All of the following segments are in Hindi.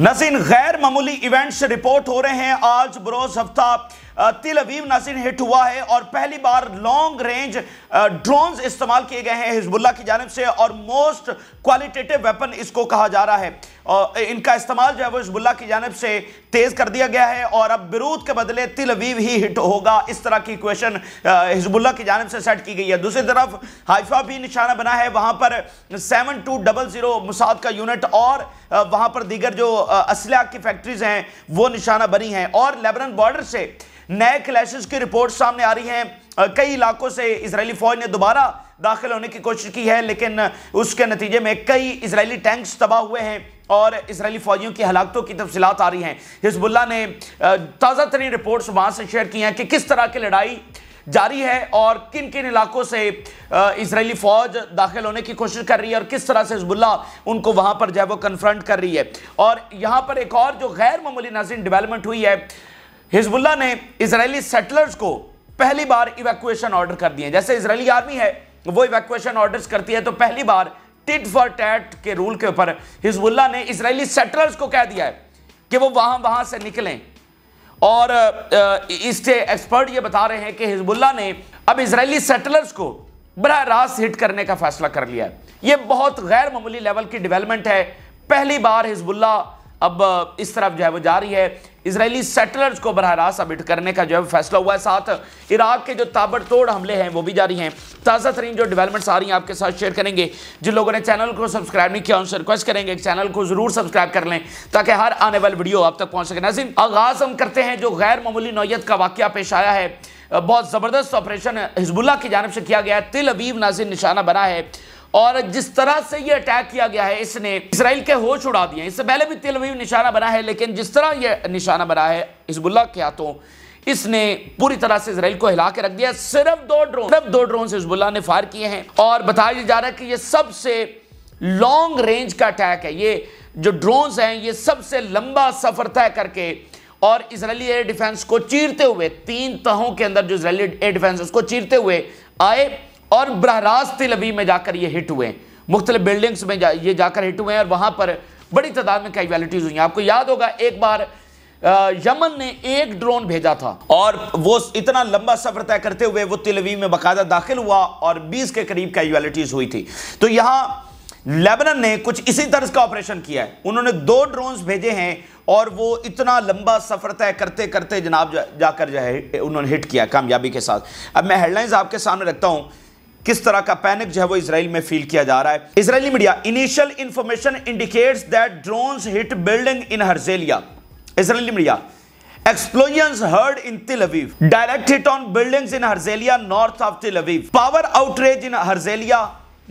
नजीन गैर मामूली इवेंट से रिपोर्ट हो रहे हैं आज बरोज हफ्ता तिल अवीव नाजिन हिट हुआ है और पहली बार लॉन्ग रेंज ड्रोन इस्तेमाल किए गए हैं हिजबुल्ला की जानब से और मोस्ट क्वालिटेटिव वेपन इसको कहा जा रहा है और इनका इस्तेमाल जो है वो हिजबुल्ला की जानब से तेज कर दिया गया है और अब बिरूद के बदले तिल अवीव ही हिट होगा इस तरह की क्वेश्चन हिजबुल्ला की जानब से सेट की गई है दूसरी तरफ हाइफा भी निशाना बना है वहां पर seven two double zero Mossad का यूनिट और वहां पर दीगर जो असला की फैक्ट्रीज हैं वो निशाना बनी हैं और लेबनन बॉर्डर से नए क्लैश की रिपोर्ट सामने आ रही हैं कई इलाकों से इसराइली फौज ने दोबारा दाखिल होने की कोशिश की है लेकिन उसके नतीजे में कई इसराइली टैंक्स तबाह हुए हैं और इसराइली फौजियों की हलाकतों की तफसीत आ रही हैं हिजबुल्ला ने ताज़ा तरीन रिपोर्ट्स वहाँ से शेयर की हैं कि किस तरह की लड़ाई जारी है और किन किन इलाकों से इसराइली फौज दाखिल होने की कोशिश कर रही है और किस तरह से हिजबुल्ला उनको वहां पर जो है वो कन्फ्रंट कर रही है और यहां पर एक और जो गैर मामूली नाजिन डेवलपमेंट हुई है हिजबुल्ला ने इसराइली सेटलर्स को पहली बार इवैक्यूएशन ऑर्डर कर दिए जैसे इसराइली आर्मी है वो इवैक्यूएशन ऑर्डर्स करती है तो पहली बार टिट फॉर टैट के रूल के ऊपर हिजबुल्ला ने इसराइली सेटलर्स को कह दिया है कि वो वहां वहां से निकलें और इससे एक्सपर्ट ये बता रहे हैं कि हिजबुल्ला ने अब इसराइली सेटलर्स को बरह रास्त हिट करने का फैसला कर लिया है ये बहुत गैर मामूली लेवल की डेवलपमेंट है पहली बार हिजबुल्ला अब इस तरफ जो है वो जा रही है इसराइली सेटलर्स को बरह रास्त सबमिट करने का जो है फैसला हुआ है साथ इराक के जो ताबड़तोड़ हमले हैं वो भी जारी हैं ताज़ा तरीन जो डेवलपमेंट्स आ रही हैं आपके साथ शेयर करेंगे जिन लोगों ने चैनल को सब्सक्राइब नहीं किया उनसे रिक्वेस्ट करेंगे चैनल को ज़रूर सब्सक्राइब कर लें ताकि हर आने वाली वीडियो आप तक पहुँच सके नाजिम आगाज़ हम करते हैं जो गैर मामूली नोयत का वाक्य पेश आया है बहुत ज़बरदस्त ऑपरेशन हिजबुल्ला की जानब से किया गया है तिल अबीब नाजिर निशाना बना है और जिस तरह से ये अटैक किया गया है इसने इसराइल के होश उड़ा दिए इससे पहले भी तेलवी निशाना बना है लेकिन जिस तरह ये निशाना बना है हिजबुल्ला के हाथों इसने पूरी तरह से इसराइल को हिला के रख दिया सिर्फ दो ड्रोन सिर्फ दो ड्रोन से हिजबुल्ला ने फायर किए हैं और बताया जा रहा है कि यह सबसे लॉन्ग रेंज का अटैक है ये जो ड्रोन्स हैं ये सबसे लंबा सफर तय करके और इसराइली एयर डिफेंस को चीरते हुए तीन तहों के अंदर जो इसराइली एयर डिफेंस उसको चीरते हुए आए और बहराज तिलवी में जाकर ये हिट हुए मुख्तलिफ बिल्डिंग्स में जा, ये जाकर हिट हुए हैं और वहाँ पर बड़ी तादाद में कैजुअलिटीज़ हुई हैं आपको याद होगा एक बार यमन ने एक ड्रोन भेजा था और वो इतना लंबा सफर तय करते हुए वो तिलवी में बाकायदा दाखिल हुआ और 20 के करीब कैजुअलिटीज़ हुई थी तो यहां लेबनन ने कुछ इसी तरह का ऑपरेशन किया है उन्होंने दो ड्रोन्स भेजे हैं और वो इतना लंबा सफर तय करते करते जनाब जा, जाकर जो है उन्होंने हिट किया कामयाबी के साथ अब मैं हेडलाइंस आपके सामने रखता हूं किस तरह का पैनिक जो है वो इसराइल में फील किया जा रहा है Israeli media initial information indicates that drones hit building in Herzliya Israeli media Explosions heard in Tel Aviv. Direct hit on buildings in Herzliya, north of Tel Aviv. Power outage in Herzliya,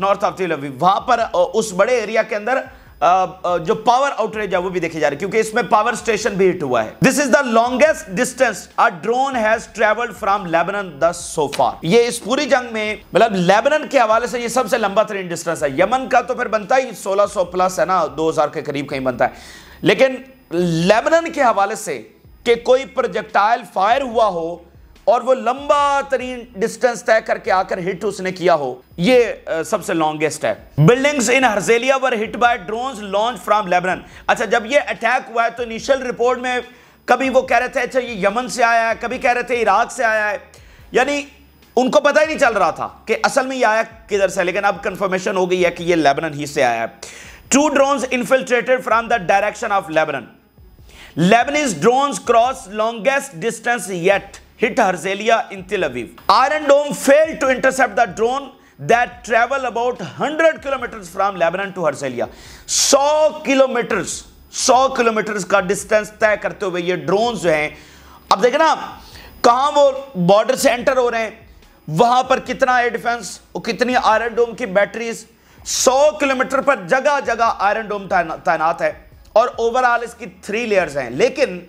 north of Tel Aviv. वहाँ पर उस बड़े एरिया के अंदर जो पावर आउटरेज है वो भी देखी जा रही है क्योंकि इसमें पावर स्टेशन भी हिट हुआ है this is the longest distance a drone has travelled from Lebanon thus so far ये इस पूरी जंग में मतलब लेबनन के हवाले से ये सबसे लंबा ट्रेन डिस्टेंस है यमन का तो फिर बनता ही 1600 प्लस है ना 2000 के करीब कहीं बनता है लेकिन लेबनन के हवाले से कि कोई प्रोजेक्टाइल फायर हुआ हो और वो लंबा तरीन डिस्टेंस तय करके आकर हिट उसने किया हो ये सबसे लॉन्गेस्ट है buildings in Herzliya were hit by drone launch from Lebanon अच्छा जब ये अटैक हुआ है तो इनिशियल रिपोर्ट में कभी वो कह रहे थे अच्छा ये यमन से आया है कभी कह रहे थे इराक से आया है यानी उनको पता ही नहीं चल रहा था कि असल में ये आया किधर से लेकिन अब कंफर्मेशन हो गई है कि ये लेबनन ही से आया है two drones infiltrated from the direction of Lebanon Lebanese drones cross longest distance yet hit Herzliya in Tel Aviv. Iron Dome failed to intercept the drone that travel about 100 kilometers from Lebanon to Herzliya. 100 kilometers 100 kilometers का distance तय करते हुए ये drones जो हैं अब देखें ना कहाँ वो border से enter हो रहे हैं वहाँ पर कितना air डिफेंस वो कितनी Iron Dome की batteries, 100 किलोमीटर पर जगह जगह Iron Dome तैनात है और overall इसकी three layers हैं लेकिन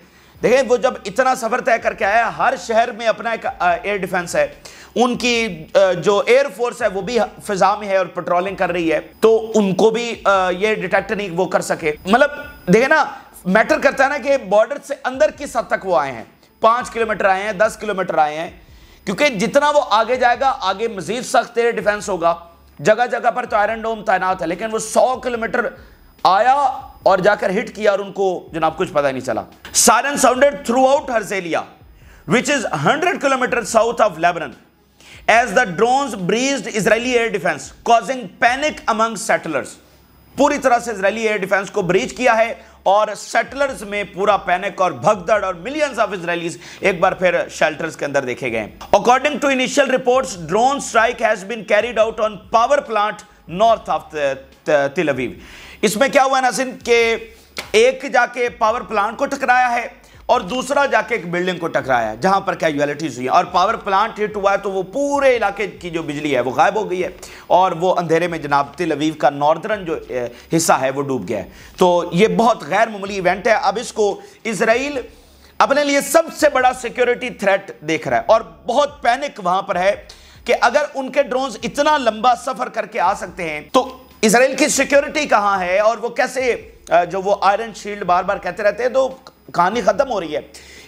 देखें वो जब इतना सफ़र तय करके आया हर शहर में अपना एक एयर डिफेंस है उनकी जो एयर फोर्स है वो भी फिजा में है और पेट्रोलिंग कर रही है तो उनको भी ये डिटेक्ट नहीं वो कर सके मतलब देखें ना मैटर करता है ना कि बॉर्डर से अंदर किस हद तक वो आए हैं पांच किलोमीटर आए हैं दस किलोमीटर आए हैं क्योंकि जितना वो आगे जाएगा आगे मजीद सख्त एयर डिफेंस होगा जगह जगह पर तो आयरन डोम तैनात है लेकिन वो सौ किलोमीटर आया और जाकर हिट किया और उनको जनाब कुछ पता नहीं चला siren sounded throughout Herzliya which is 100 kilometre south of Lebanon as the drone breach Israeli air defence causing panic among settlers पूरी तरह से इसराइली एयर डिफेंस को ब्रीज किया है और सेटलर्स में पूरा पैनिक और भगदड़ और मिलियंस ऑफ इसराइलीज एक बार फिर शेल्टर्स के अंदर देखे गए according to initial reports drone strike has been carried out on power plant north of Tel Aviv इसमें क्या हुआ नासिन के एक जाके पावर प्लांट को टकराया है और दूसरा जाके एक बिल्डिंग को टकराया है जहां पर कैजुअलिटीज हुई और पावर प्लांट हिट हुआ है तो वो पूरे इलाके की जो बिजली है वो गायब हो गई है और वो अंधेरे में जनाब तिल अवीव का नॉर्दर्न जो हिस्सा है वो डूब गया है तो ये बहुत गैर मामूली इवेंट है अब इसको इसराइल अपने लिए सबसे बड़ा सिक्योरिटी थ्रेट देख रहा है और बहुत पैनिक वहां पर है कि अगर उनके ड्रोन इतना लंबा सफर करके आ सकते हैं तो इसराइल की सिक्योरिटी कहाँ है और वो कैसे जो वो आयरन शील्ड बार बार कहते रहते हैं तो कहानी ख़त्म हो रही है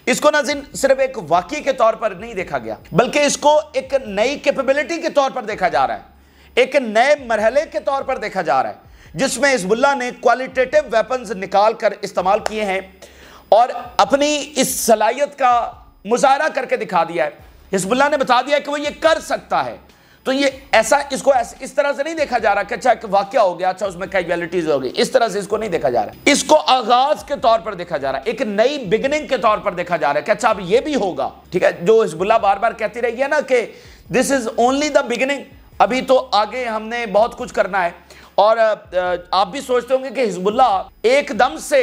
इसको नाजिन सिर्फ एक वाक्य के तौर पर नहीं देखा गया बल्कि इसको एक नई कैपेबिलिटी के तौर पर देखा जा रहा है एक नए मरहले के तौर पर देखा जा रहा है जिसमें हिजबुल्ला ने क्वालिटेटिव वेपन्स निकाल कर इस्तेमाल किए हैं और अपनी इस सलाहियत का मुजाहरा करके दिखा दिया है हिजबुल्ला ने बता दिया कि वो ये कर सकता है तो ये ऐसा इसको ऐसा, इस तरह से नहीं देखा जा रहा कि अच्छा एक वाक्य हो गया अच्छा उसमें कैजुअलिटीज हो गई इस तरह से इसको नहीं देखा जा रहा इसको आगाज के तौर पर देखा जा रहा है एक नई बिगनिंग के तौर पर देखा जा रहा है कि अच्छा अब ये भी होगा ठीक है जो हिजबुल्ला बार बार कहती रही है ना कि this is only the beginning अभी तो आगे हमने बहुत कुछ करना है और आप भी सोचते होंगे कि हिजबुल्ला एकदम से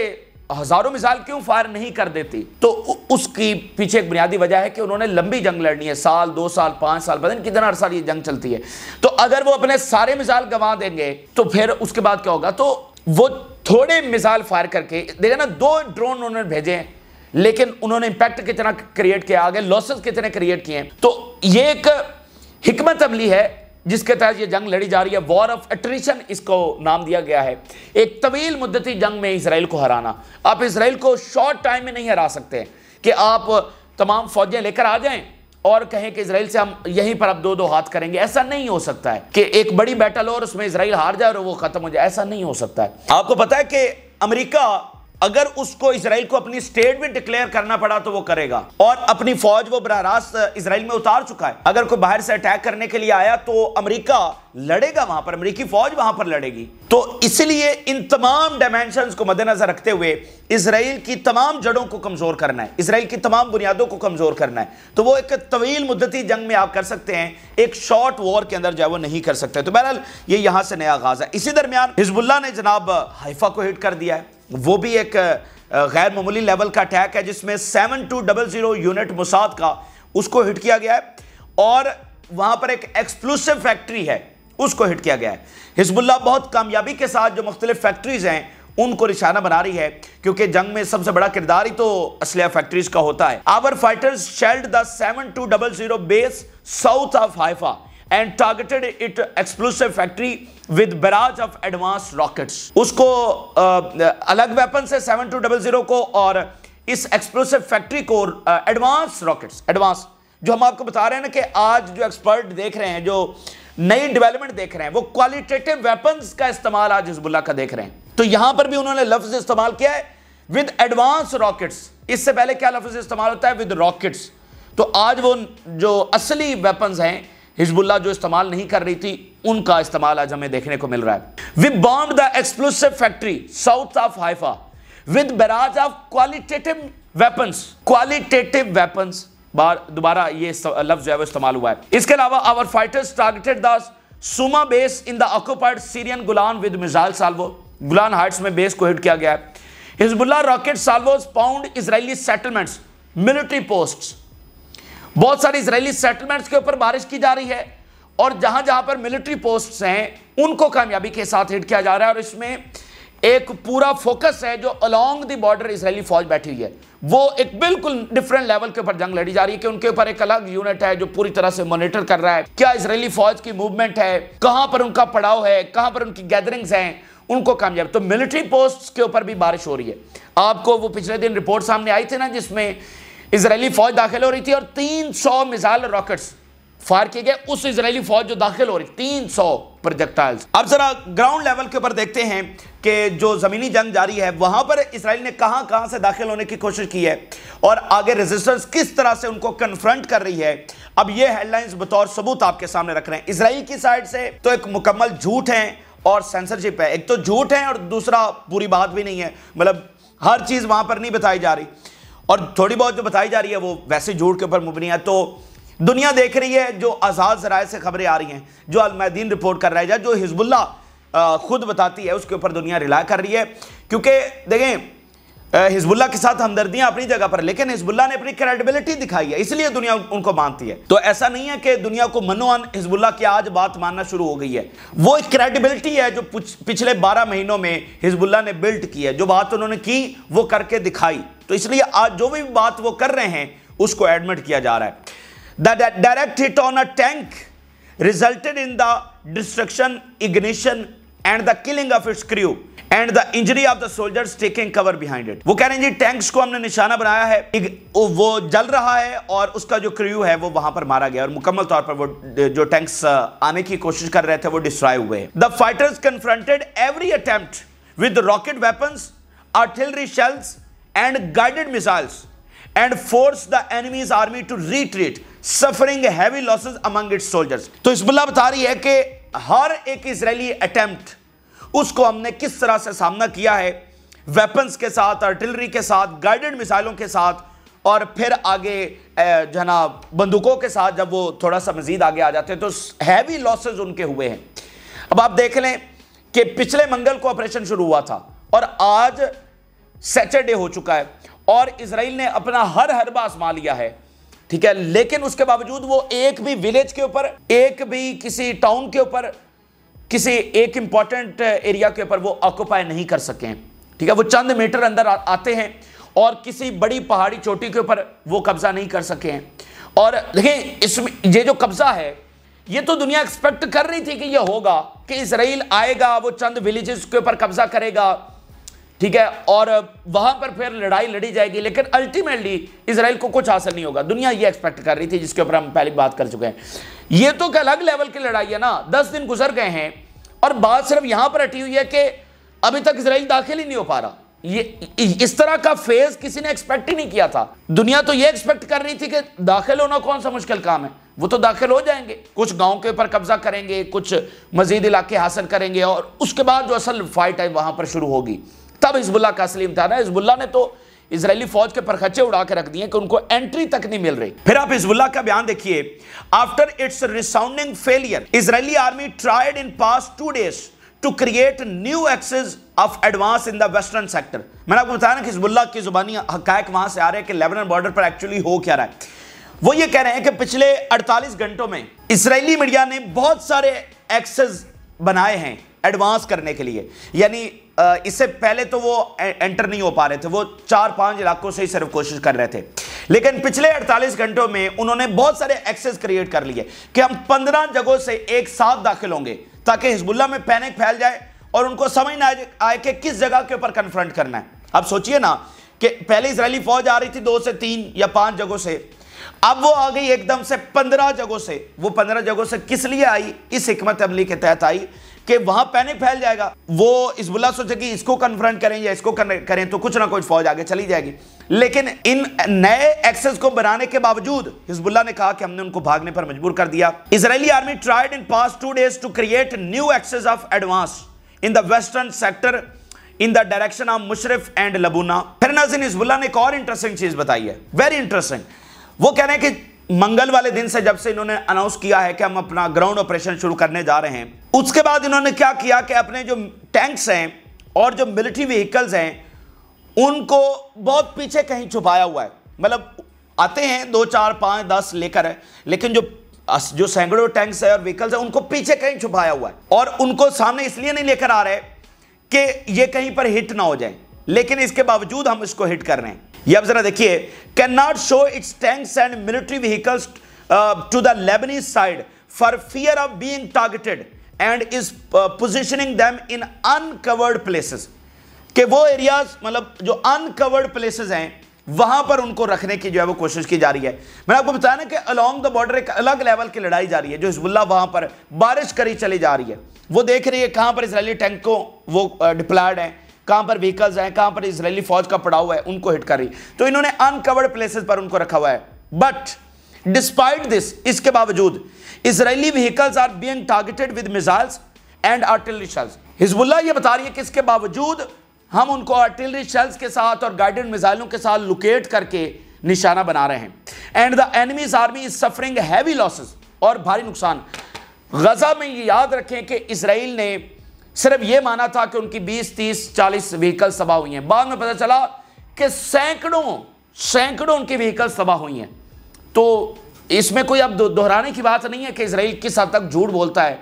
हजारों मिसाइल क्यों फायर नहीं कर देती तो उसकी पीछे एक बुनियादी वजह है कि उन्होंने लंबी जंग लड़नी है साल दो साल पांच साल पता नहीं कितना साल ये जंग चलती है तो अगर वो अपने सारे मिसाइल गंवा देंगे तो फिर उसके बाद क्या होगा तो वो थोड़े मिसाइल फायर करके देखा ना दो ड्रोन उन्होंने भेजे हैं लेकिन उन्होंने इंपैक्ट कितना क्रिएट किया आगे लॉसेस कितने क्रिएट किए तो ये एक हिकमत अमली है जिसके तहत ये जंग लड़ी जा रही है वॉर ऑफ एट्रीशन इसको नाम दिया गया है एक तवील मुद्दती जंग में इसराइल को हराना आप इसराइल को शॉर्ट टाइम में नहीं हरा सकते कि आप तमाम फौजें लेकर आ जाएं और कहें कि इसराइल से हम यहीं पर अब दो दो हाथ करेंगे ऐसा नहीं हो सकता है कि एक बड़ी बैटल और उसमें इसराइल हार जाए और वो खत्म हो जाए ऐसा नहीं हो सकता है आपको पता है कि अमेरिका अगर उसको इसराइल को अपनी स्टेट में डिक्लेयर करना पड़ा तो वो करेगा और अपनी फौज वो बरह रास्त इसराइल में उतार चुका है अगर कोई बाहर से अटैक करने के लिए आया तो अमेरिका लड़ेगा वहां पर अमेरिकी फौज वहां पर लड़ेगी तो इसलिए इन तमाम डायमेंशन को मद्देनजर रखते हुए इसराइल की तमाम जड़ों को कमजोर करना है इसराइल की तमाम बुनियादों को कमजोर करना है तो वो एक तवील मुद्दती जंग में आप कर सकते हैं एक शॉर्ट वॉर के अंदर जो है वो नहीं कर सकते तो बहरहाल ये यहां से नया आगाज है इसी दरमियान हिजबुल्ला ने जनाब हाइफा को हिट कर दिया है वो भी एक गैर मामूली लेवल का अटैक है जिसमें seven two double zero unit Mossad का उसको हिट किया गया है और वहां पर एक एक्सप्लूसिव फैक्ट्री है उसको हिट किया गया है हिजबुल्ला बहुत कामयाबी के साथ जो मुख्तलिफ फैक्ट्रीज हैं उनको निशाना बना रही है क्योंकि जंग में सबसे बड़ा किरदार ही तो असलिया फैक्ट्रीज का होता है our fighters shelled the seven two double zero base south of Haifa and targeted it explosive factory with barrage of advance rockets. उसको आ, अलग वेपन से सेवन टू डबल जीरो को और इस एक्सप्लोसिव फैक्ट्री को एडवांस रॉकेट्स एडवांस जो हम आपको बता रहे हैं ना कि आज जो एक्सपर्ट देख रहे हैं जो नई डेवलपमेंट देख रहे हैं वो क्वालिटेटिव वेपन्स का इस्तेमाल आज हिजबुल्ला का देख रहे हैं तो यहां पर भी उन्होंने लफ्ज इस्तेमाल किया है विद एडवांस रॉकेट्स इससे पहले क्या लफ्ज इस्तेमाल होता है विद रॉकेट्स तो आज वो जो असली वेपन्स हैं हिजबुल्ला जो इस्तेमाल नहीं कर रही थी उनका इस्तेमाल आज हमें देखने को मिल रहा है we bomb the explosive factory south of Haifa with barrage of qualitative weapons qualitative weapons दोबारा ये लफ्ज जो है वो इस्तेमाल हुआ है इसके अलावा our fighters targeted the Suma base in the occupied Syrian Golan with missile salvo Golan Heights में बेस को हिट किया गया है Hezbollah rocket salvos pound Israeli settlements military posts बहुत सारी इसराइली सेटलमेंट्स के ऊपर बारिश की जा रही है और जहां जहां पर मिलिट्री पोस्ट हैं उनको कामयाबी के साथ हिट किया जा रहा है और इसमें एक पूरा फोकस है जो अलोंग द बॉर्डर इसराइली फौज बैठी हुई है वो एक बिल्कुल डिफरेंट लेवल के ऊपर जंग लड़ी जा रही है कि उनके ऊपर एक अलग यूनिट है जो पूरी तरह से मॉनिटर कर रहा है क्या इसराइली फौज की मूवमेंट है कहां पर उनका पड़ाव है कहां पर उनकी गैदरिंग्स हैं उनको कामयाब तो मिलिट्री पोस्ट के ऊपर भी बारिश हो रही है आपको वो पिछले दिन रिपोर्ट सामने आई थी ना जिसमें इसराइली फौज दाखिल हो रही थी और तीन सौ मिसाइल रॉकेट्स फायर किए गए उस इसराइली फौज जो दाखिल हो रही तीन सौ प्रोजेक्टाइल्स अब जरा ग्राउंड लेवल के ऊपर देखते हैं कि जो ज़मीनी जंग जारी है वहां पर इसराइल ने कहां कहां से दाखिल होने की कोशिश की है और आगे रेजिस्टेंस किस तरह से उनको कन्फ्रंट कर रही है अब ये हेडलाइंस बतौर सबूत आपके सामने रख रहे हैं इसराइल की साइड से तो एक मुकम्मल झूठ है और सेंसरशिप है एक तो झूठ है और दूसरा पूरी बात भी नहीं है मतलब हर चीज़ वहां पर नहीं बताई जा रही और थोड़ी बहुत जो बताई जा रही है वो वैसे झूठ के ऊपर मुबनी है तो दुनिया देख रही है जो आज़ाद जराए से खबरें आ रही हैं जो अलमैदीन रिपोर्ट कर रहा है जो हिजबुल्ला खुद बताती है उसके ऊपर दुनिया रिलाय कर रही है क्योंकि देखें हिजबुल्ला के साथ हमदर्दियां अपनी जगह पर लेकिन हिजबुल्ला ने अपनी क्रेडिबिलिटी दिखाई है इसलिए दुनिया उनको मानती है तो ऐसा नहीं है कि दुनिया को मनोअन हिजबुल्ला की आज बात मानना शुरू हो गई है वो एक क्रेडिबिलिटी है जो पिछले बारह महीनों में हिजबुल्ला ने बिल्ट की है जो बात उन्होंने की वो करके दिखाई तो इसलिए आज जो भी बात वो कर रहे हैं उसको एडमिट किया जा रहा है the direct hit on a tank resulted in the destruction ignition and the killing of its crew and the injury of the soldiers taking cover behind it वो कह रहे हैं जी टैंक्स को हमने निशाना बनाया है वो जल रहा है और उसका जो क्रू है वो वहां पर मारा गया और मुकम्मल तौर पर वो जो टैंक्स आने की कोशिश कर रहे थे वो डिस्ट्रॉय हुए the fighters confronted every attempt with rocket weapon artillery shells and guided missiles and force the enemy's army to retreat suffering heavy losses among its soldiers तो इस बुला बता रही है कि हर एक इसराइली अटेम्प्ट उसको हमने किस तरह से सामना किया है वेपन्स के साथ आर्टिलरी के साथ गाइडेड मिसाइलों के साथ और फिर आगे जनाब बंदूकों के साथ जब वो थोड़ा सा मजीद आगे आ जाते हैं तो हैवी लॉसेज उनके हुए हैं अब आप देख लें कि पिछले मंगल को ऑपरेशन शुरू हुआ था और आज सैटरडे हो चुका है और इसराइल ने अपना हर हरबा आजमा लिया है ठीक है लेकिन उसके बावजूद वो एक भी विलेज के ऊपर एक भी किसी टाउन के ऊपर किसी एक इंपॉर्टेंट एरिया uh, के ऊपर वो ऑक्यूपाई नहीं कर सकें ठीक है वो चंद मीटर अंदर आ, आते हैं और किसी बड़ी पहाड़ी चोटी के ऊपर वो कब्जा नहीं कर सके हैं और देखिए इसमें ये जो कब्जा है ये तो दुनिया एक्सपेक्ट कर रही थी कि ये होगा कि इसराइल आएगा वो चंद विलेजेस के ऊपर कब्जा करेगा ठीक है और वहां पर फिर लड़ाई लड़ी जाएगी लेकिन अल्टीमेटली इसराइल को कुछ हासिल नहीं होगा दुनिया ये एक्सपेक्ट कर रही थी जिसके ऊपर हम पहले बात कर चुके हैं ये तो अलग लेवल की लड़ाई है ना दस दिन गुजर गए हैं और बात सिर्फ यहां पर अटी हुई है कि अभी तक इसराइल दाखिल ही नहीं हो पा रहा ये इस तरह का फेज किसी ने एक्सपेक्ट ही नहीं किया था दुनिया तो ये एक्सपेक्ट कर रही थी कि दाखिल होना कौन सा मुश्किल काम है वो तो दाखिल हो जाएंगे कुछ गांव के ऊपर कब्जा करेंगे कुछ मजीद इलाके हासिल करेंगे और उसके बाद जो असल फाइट है वहां पर शुरू होगी तब हिजबुल्ला का असली इम्तहान है हिजबुल्ला ने तो इसराइली फौज के परखचे उड़ा के रख दिए कि उनको एंट्री तक नहीं मिल रही फिर आप हिजबुल्ला का बयान देखिए after its resounding failure Israeli army tried in past two days to create new axes of advance in the western sector मैंने आपको बताया ना कि हिजबुल्ला की जुबानी हकायक वहां से आ रहे हैं कि लेबनन बॉर्डर पर एक्चुअली हो क्या रहा है वो ये कह रहे हैं कि पिछले 48 घंटों में इसराइली मीडिया ने बहुत सारे एक्सेस बनाए हैं एडवांस करने के लिए यानी इससे पहले तो वो एंटर नहीं हो पा रहे थे वो चार पांच इलाकों से ही सिर्फ कोशिश कर रहे थे लेकिन पिछले 48 घंटों में उन्होंने बहुत सारे एक्सेस क्रिएट कर लिए कि हम 15 जगहों से एक साथ दाखिल होंगे ताकि हिजबुल्ला में पैनिक फैल जाए और उनको समझ ना आए कि किस जगह के ऊपर कन्फ्रंट करना है आप सोचिए ना कि पहले इसराइली फौज आ रही थी दो से तीन या पांच जगहों से अब वो आ गई एकदम से पंद्रह जगहों से वो पंद्रह जगहों से किस लिए आई इस हमत अमली के तहत आई कि वहां पैनिक फैल जाएगा वो इजबुल्ला सोचे कि इसको कन्फ्रंट करें या इसको करें तो कुछ ना कुछ फौज आगे चली जाएगी लेकिन इन नए एक्सेस को बनाने के बावजूद हिजबुल्ला ने कहा कि हमने उनको भागने पर मजबूर कर दिया Israeli army tried in past two days to create new axes of advance in the western sector in the direction of Mushrif and Labouna फिर नाजिन हिजबुल्ला ने एक और इंटरेस्टिंग चीज बताई है वेरी इंटरेस्टिंग वो कह रहे हैं कि मंगल वाले दिन से जब से इन्होंने अनाउंस किया है कि हम अपना ग्राउंड ऑपरेशन शुरू करने जा रहे हैं उसके बाद इन्होंने क्या किया कि अपने जो टैंक्स हैं और जो मिलिट्री व्हीकल्स हैं उनको बहुत पीछे कहीं छुपाया हुआ है मतलब आते हैं दो चार पाँच दस लेकर है लेकिन जो जो सैकड़ों टैंक्स है और व्हीकल्स है उनको पीछे कहीं छुपाया हुआ है और उनको सामने इसलिए नहीं लेकर आ रहे कि ये कहीं पर हिट ना हो जाए लेकिन इसके बावजूद हम इसको हिट कर रहे हैं ये अब जरा देखिए can not show its tanks and military vehicles to the Lebanese side for fear of being targeted and is positioning them in uncovered places के वो एरियाज मतलब जो अनकवर्ड प्लेसेस हैं वहां पर उनको रखने की जो है वो कोशिश की जा रही है मैंने आपको बताया ना कि अलोंग द बॉर्डर एक अलग लेवल की लड़ाई जा रही है जो हिजबुल्ला वहां पर बारिश करी चली जा रही है वो देख रही है कहां पर इसराइली टैंकों वो डिप्लायड uh, हैं कहां पर व्हीकल्स हैं कहां पर इसराइली फौज का पड़ा हुआ है उनको हिट कर रही तो इन्होंने अनकवर्ड प्लेसेस पर उनको रखा हुआ है बट डिस्पाइट दिस इसके बावजूद Israeli vehicles are being targeted with missiles and artillery shells Hezbollah ये बता रही है कि इसके बावजूद हम उनको आर्टिलरी शेल्स के साथ और गाइडेड मिसाइलों के साथ लोकेट करके निशाना बना रहे हैं and the enemy's army is suffering heavy losses और भारी नुकसान गजा में ये याद रखें कि इसराइल ने सिर्फ यह माना था कि उनकी 20, 30, 40 व्हीकल सभा हुई हैं बाद में पता चला कि सैकड़ों सैकड़ों उनकी व्हीकल सभा हुई हैं तो इसमें कोई अब दोहराने की बात नहीं है कि इसराइल किस हद तक झूठ बोलता है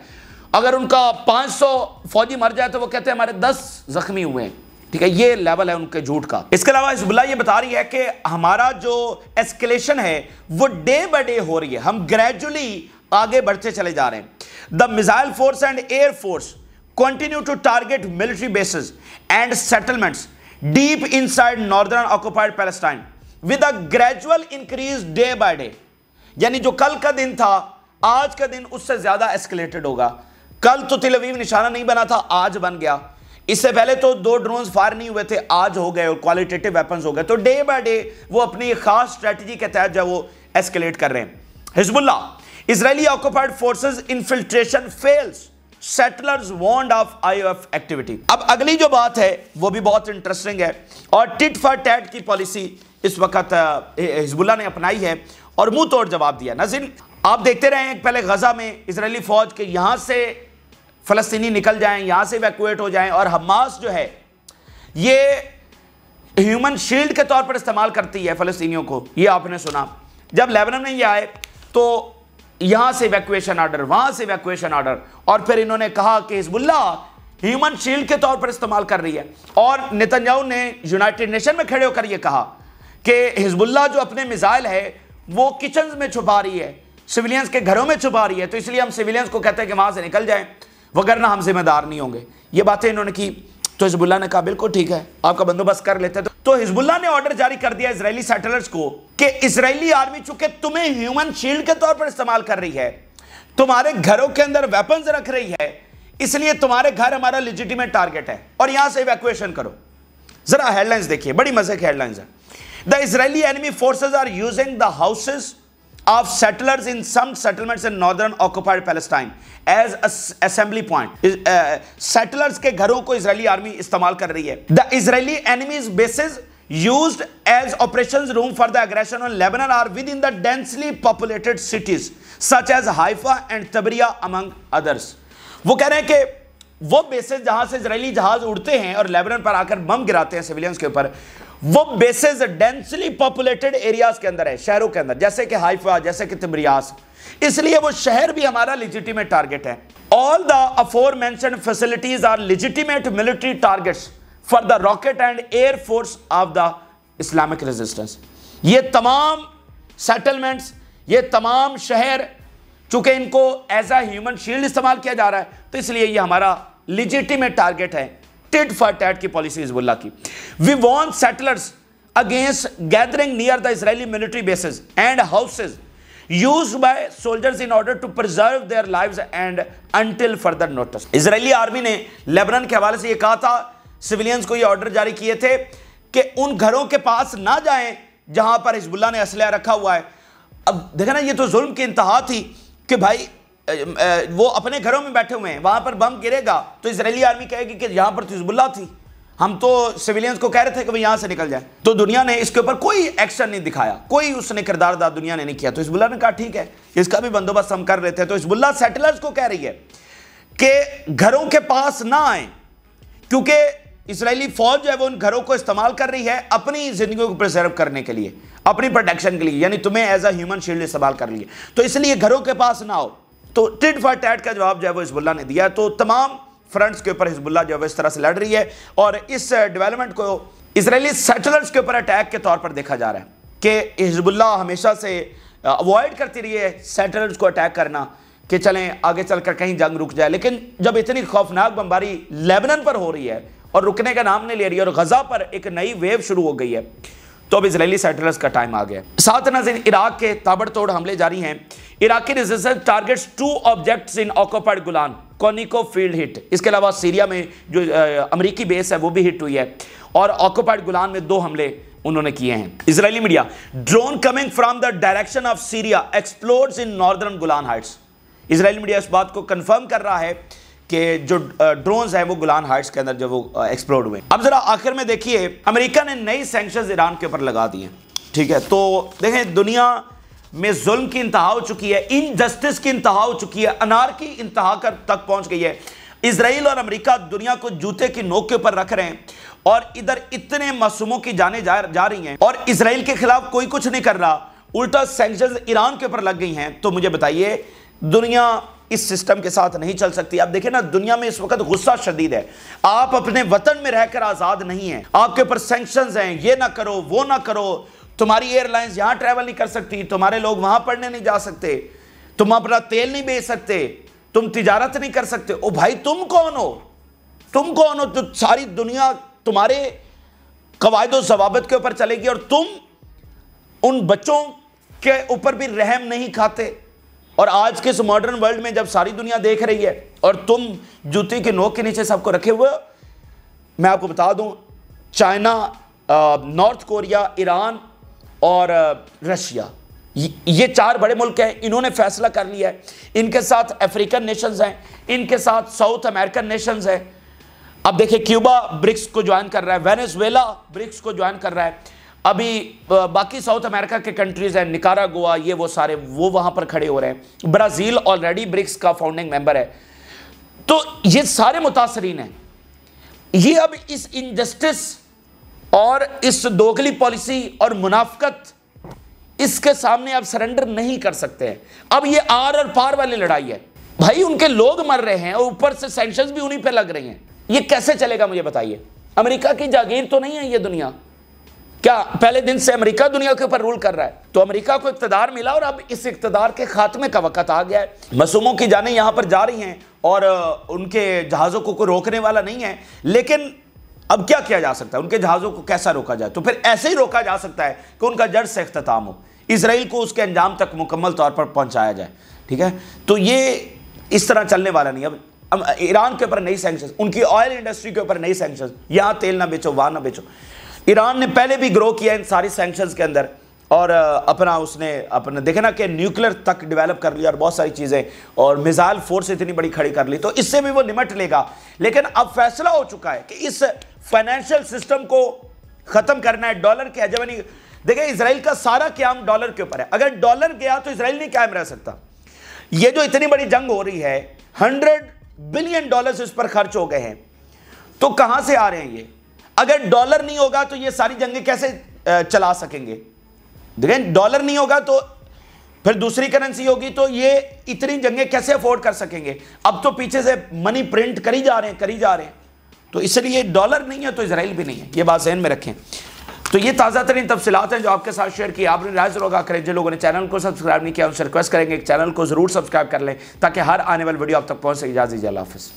अगर उनका 500 फौजी मर जाए तो वो कहते हैं हमारे 10 जख्मी हुए हैं ठीक है ये लेवल है उनके झूठ का इसके अलावा बुला ये बता रही है कि हमारा जो एस्केलेशन है वो डे बाय डे हो रही है हम ग्रेजुअली आगे बढ़ते चले जा रहे हैं the missile force and air force continue to target military bases and settlements deep inside northern occupied Palestine with a gradual increase day by day. yani jo kal ka din tha aaj ka din usse zyada escalated hoga kal to tel aviv nishana nahi bana tha aaj ban gaya इससे पहले तो दो ड्रोन फायर नहीं हुए थे आज हो गए और क्वालिटेटिव वेपन्स हो गए तो डे बाय डे वो अपनी खास स्ट्रेटजी के तहत जो वो एस्केलेट कर रहे हैं Hezbollah Israeli occupied forces infiltration fails settlers warned of IOF activity अब अगली जो बात है वो भी बहुत इंटरेस्टिंग है और टिट फॉर टैट की पॉलिसी इस वक्त हिजबुल्ला ने अपनाई है और मुंह तोड़ जवाब दिया नजर आप देखते रहे पहले गजा में इसराइली फौज के यहां से फलस्तीनी निकल जाएं यहां से वैकुएट हो जाएं और हमास जो है ये ह्यूमन शील्ड के तौर पर इस्तेमाल करती है फलस्तीनियों को ये आपने सुना जब लेबनन में ये आए तो यहां से वैक्यूएशन ऑर्डर वहां से वैक्यूएशन ऑर्डर और फिर इन्होंने कहा कि हिजबुल्ला ह्यूमन शील्ड के तौर पर इस्तेमाल कर रही है और नितनजाऊ ने यूनाइटेड नेशन में खड़े होकर यह कहा कि हिजबुल्ला जो अपने मिसाइल है वो किचन में छुपा रही है सिविलियंस के घरों में छुपा रही है तो इसलिए हम सिविलियंस को कहते हैं कि वहां से निकल जाए वगरना हम जिम्मेदार नहीं होंगे ये बातें इन्होंने की तो हिजबुल्ला ने कहा बिल्कुल ठीक है आपका बंदोबस्त कर लेते हैं तो, तो हिजबुल्ला ने ऑर्डर जारी कर दिया इसराइली सेटलर्स को कि इसराइली आर्मी चूंकि तुम्हें ह्यूमन शील्ड के तौर पर इस्तेमाल कर रही है तुम्हारे घरों के अंदर वेपन्स रख रही है इसलिए तुम्हारे घर हमारा लिजिटिमेट टारगेट है और यहां से इवैक्यूएशन करो जरा हेडलाइंस देखिए बड़ी मजे की हेडलाइंस है the Israeli enemy forces are using the houses of settlers in some settlements in northern occupied Palestine as a assembly point. Uh, settlers के घरों को इजरायली आर्मी इस्तेमाल कर रही है the israeli enemy's bases used as operations room for the aggression on Lebanon are within the densely populated cities such as Haifa and Tabria among others. वो कह रहे हैं कि वो बेसिस जहां से इजरायली जहाज उड़ते हैं और लेबनान पर आकर बम गिराते हैं सिविलियंस के ऊपर वो बेसिस डेंसली पॉपुलेटेड एरियाज के अंदर है शहरों के अंदर जैसे कि हाइफा जैसे कि तिमरियास इसलिए वो शहर भी हमारा लिजिटिमेट टारगेट है all the aforementioned facilities are legitimate military target for the rocket and air force of the Islamic resistance ये तमाम सेटलमेंट्स ये तमाम शहर चूंकि इनको एज अ ह्यूमन शील्ड इस्तेमाल किया जा रहा है तो इसलिए ये हमारा लिजिटिमेट टारगेट है फॉर टैट की पॉलिसी हिजबुल्ला की वी वॉन्ट settlers against gathering near the Israeli military bases and houses use by soldiers in order to preserve their live and until further notice Israeli army ने लेबनन के हवाले से यह कहा था सिविलियंस को यह ऑर्डर जारी किए थे कि उन घरों के पास ना जाएं जहां पर हिजबुल्ला ने असलह रखा हुआ है अब देखे ना ये तो जुल्म की इंतहा थी कि भाई वो अपने घरों में बैठे हुए हैं वहां पर बम गिरेगा तो इसराइली आर्मी कहेगी कि यहां पर तो हिजबुल्ला थी हम तो सिविलियंस को कह रहे थे कि भाई से निकल जाए तो दुनिया ने इसके ऊपर कोई एक्शन नहीं दिखाया कोई उसने किरदार अदा दुनिया ने नहीं किया तो हिजबुल्ला ने कहा ठीक है इसका भी बंदोबस्त हम कर रहे थे तो हिजबुल्ला सेटलर्स को कह रही है कि घरों के पास ना आए क्योंकि इसराइली फौज जो है वो उन घरों को इस्तेमाल कर रही है अपनी जिंदगी को प्रिजर्व करने के लिए अपनी प्रोटेक्शन के लिए यानी तुम्हें एज अ ह्यूमन शील्ड इस्तेमाल कर लिए तो इसलिए घरों के पास ना आओ तो टिड फॉर टैट का जवाब जो है वो हिजबुल्ला ने दिया तो तमाम फ्रंट्स के ऊपर हिजबुल्ला जो है वो इस तरह से लड़ रही है और इस डेवलपमेंट uh, को इसराइली सेटलर्स के ऊपर अटैक के तौर पर देखा जा रहा है कि हिजबुल्ला हमेशा से अवॉइड uh, करती रही है सेटलर्स को अटैक करना कि चलें आगे चलकर कहीं जंग रुक जाए लेकिन जब इतनी खौफनाक बमबारी लेबनन पर हो रही है और रुकने का नाम नहीं ले रही है और गजा पर एक नई वेव शुरू हो गई है तो अब इसराइली सेटलर्स का टाइम आ गया साथ नजर इराक के ताबड़तोड़ हमले जारी हैं Iraqi resistance targets two objects in occupied Golan Conoco field hit इसके अलावा सीरिया में जो अमरीकी बेस है वो भी हिट हुई है और ऑक्योपाइड गुलान में दो हमले उन्होंने किए हैं Israeli media drone coming from the direction of Syria explodes in northern Golan Heights Israeli media इस बात को कंफर्म कर रहा है कि जो ड्रोन्स हैं वो गुलान हाइट्स के अंदर जब वो एक्सप्लोड हुए अब ज़रा आखिर में देखिए अमेरिका ने नई सेंक्शन ईरान के ऊपर लगा दिए ठीक है तो देखें दुनिया में जुल्म की इंतहा हो चुकी है इनजस्टिस की इंतहा हो चुकी है अनार की इंतहा कर तक पहुंच गई है इसराइल और अमेरिका दुनिया को जूते की नोक के ऊपर रख रहे हैं और इधर इतने मासूमों की जाने जा, जा रही हैं और इसराइल के खिलाफ कोई कुछ नहीं कर रहा उल्टा सेंक्शन ईरान के ऊपर लग गई हैं तो मुझे बताइए दुनिया इस सिस्टम के साथ नहीं चल सकती आप देखें ना दुनिया में इस वक्त गुस्सा शदीद है आप अपने वतन में रहकर आज़ाद नहीं है आपके ऊपर सेंक्शन हैं ये ना करो वो ना करो तुम्हारी एयरलाइंस यहां ट्रेवल नहीं कर सकती तुम्हारे लोग वहां पढ़ने नहीं जा सकते तुम अपना तेल नहीं बेच सकते तुम तिजारत नहीं कर सकते ओ भाई तुम कौन हो तुम कौन हो तो सारी दुनिया तुम्हारे कवायद जवाबत के ऊपर चलेगी और तुम उन बच्चों के ऊपर भी रहम नहीं खाते और आज के इस मॉडर्न वर्ल्ड में जब सारी दुनिया देख रही है और तुम जूते के नोक के नीचे सबको रखे हुए मैं आपको बता दूं चाइना नॉर्थ कोरिया ईरान और रशिया ये चार बड़े मुल्क हैं इन्होंने फैसला कर लिया है इनके साथ अफ्रीकन नेशंस हैं इनके साथ साउथ अमेरिकन नेशंस हैं अब देखिए क्यूबा ब्रिक्स को ज्वाइन कर रहा है वेनेजुएला ब्रिक्स को ज्वाइन कर रहा है अभी बाकी साउथ अमेरिका के कंट्रीज़ हैं निकारा गोवा ये वो सारे वो वहां पर खड़े हो रहे हैं ब्राज़ील ऑलरेडी ब्रिक्स का फाउंडिंग मेंबर है तो ये सारे मुतासरीन हैं ये अब इस इनजस्टिस और इस दोगली पॉलिसी और मुनाफकत इसके सामने आप सरेंडर नहीं कर सकते हैं अब ये आर और पार वाली लड़ाई है भाई उनके लोग मर रहे हैं और ऊपर से सेंशन भी उन्हीं पर लग रही हैं ये कैसे चलेगा मुझे बताइए अमेरिका की जागीर तो नहीं है ये दुनिया क्या पहले दिन से अमेरिका दुनिया के ऊपर रूल कर रहा है तो अमेरिका को इकतदार मिला और अब इस इकतदार के खात्मे का वक्त आ गया है मसूमों की जाने यहां पर जा रही हैं और उनके जहाज़ों को कोई रोकने वाला नहीं है लेकिन अब क्या किया जा सकता है उनके जहाज़ों को कैसा रोका जाए तो फिर ऐसे ही रोका जा सकता है कि उनका जड़ से अख्ताम हो इसराइल को उसके अंजाम तक मुकम्मल तौर पर पहुंचाया जाए ठीक है तो ये इस तरह चलने वाला नहीं अब ईरान के ऊपर नई सेंक्शन उनकी ऑयल इंडस्ट्री के ऊपर नई सैंक्शन यहाँ तेल ना बेचो वहाँ ना बेचो ईरान ने पहले भी ग्रो किया इन सारी सेंक्शन के अंदर और अपना उसने अपने देखे ना कि न्यूक्लियर तक डेवलप कर लिया और बहुत सारी चीज़ें और मिसाइल फोर्स इतनी बड़ी खड़ी कर ली तो इससे भी वो निमट लेगा लेकिन अब फैसला हो चुका है कि इस फाइनेंशियल सिस्टम को ख़त्म करना है डॉलर के नहीं देखिए इसराइल का सारा क्याम डॉलर के ऊपर है अगर डॉलर गया तो इसराइल नहीं कायम रह सकता ये जो इतनी बड़ी जंग हो रही है हंड्रेड बिलियन डॉलर इस पर खर्च हो गए हैं तो कहां से आ रहे हैं ये अगर डॉलर नहीं होगा तो ये सारी जंगें कैसे चला सकेंगे देखें डॉलर नहीं होगा तो फिर दूसरी करेंसी होगी तो ये इतनी जंगें कैसे अफोर्ड कर सकेंगे अब तो पीछे से मनी प्रिंट करी जा रहे हैं करी जा रहे हैं तो इसलिए डॉलर नहीं है तो इसराइल भी नहीं है ये बात जहन में रखें तो ये ताज़ा तरीन तफसलत हैं जो आपके साथ शेयर की आपने राज होगा करें जो लोगों ने चैनल को सब्सक्राइब नहीं किया उनसे रिक्वेस्ट करेंगे चैनल को ज़रूर सब्सक्राइब कर लें ताकि हर आने वाली वीडियो आप तक पहुँच सके इजाज़ हाफिज़